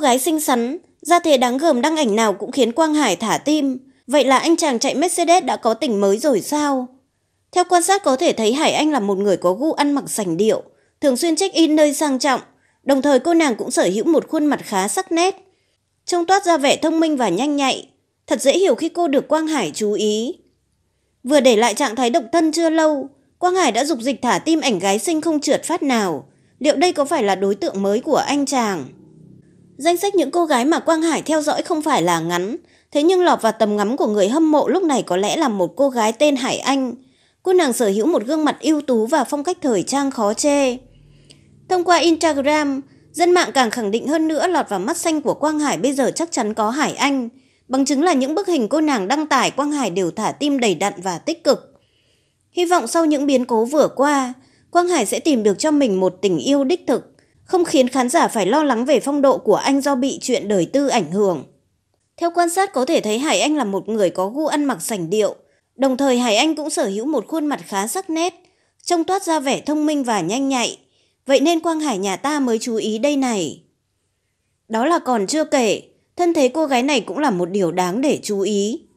gái xinh xắn, da thế đáng gờm đăng ảnh nào cũng khiến Quang Hải thả tim. Vậy là anh chàng chạy Mercedes đã có tình mới rồi sao? Theo quan sát có thể thấy Hải Anh là một người có gu ăn mặc sành điệu, thường xuyên check-in nơi sang trọng, đồng thời cô nàng cũng sở hữu một khuôn mặt khá sắc nét. Trông toát ra vẻ thông minh và nhanh nhạy, thật dễ hiểu khi cô được Quang Hải chú ý. Vừa để lại trạng thái độc thân chưa lâu, Quang Hải đã dục dịch thả tim ảnh gái xinh không trượt phát nào. Liệu đây có phải là đối tượng mới của anh chàng? Danh sách những cô gái mà Quang Hải theo dõi không phải là ngắn, thế nhưng lọt vào tầm ngắm của người hâm mộ lúc này có lẽ là một cô gái tên Hải Anh. Cô nàng sở hữu một gương mặt ưu tú và phong cách thời trang khó chê. Thông qua Instagram, dân mạng càng khẳng định hơn nữa lọt vào mắt xanh của Quang Hải bây giờ chắc chắn có Hải Anh. Bằng chứng là những bức hình cô nàng đăng tải Quang Hải đều thả tim đầy đặn và tích cực. Hy vọng sau những biến cố vừa qua, Quang Hải sẽ tìm được cho mình một tình yêu đích thực không khiến khán giả phải lo lắng về phong độ của anh do bị chuyện đời tư ảnh hưởng. Theo quan sát có thể thấy Hải Anh là một người có gu ăn mặc sành điệu, đồng thời Hải Anh cũng sở hữu một khuôn mặt khá sắc nét, trông toát ra vẻ thông minh và nhanh nhạy, vậy nên Quang Hải nhà ta mới chú ý đây này. Đó là còn chưa kể, thân thế cô gái này cũng là một điều đáng để chú ý.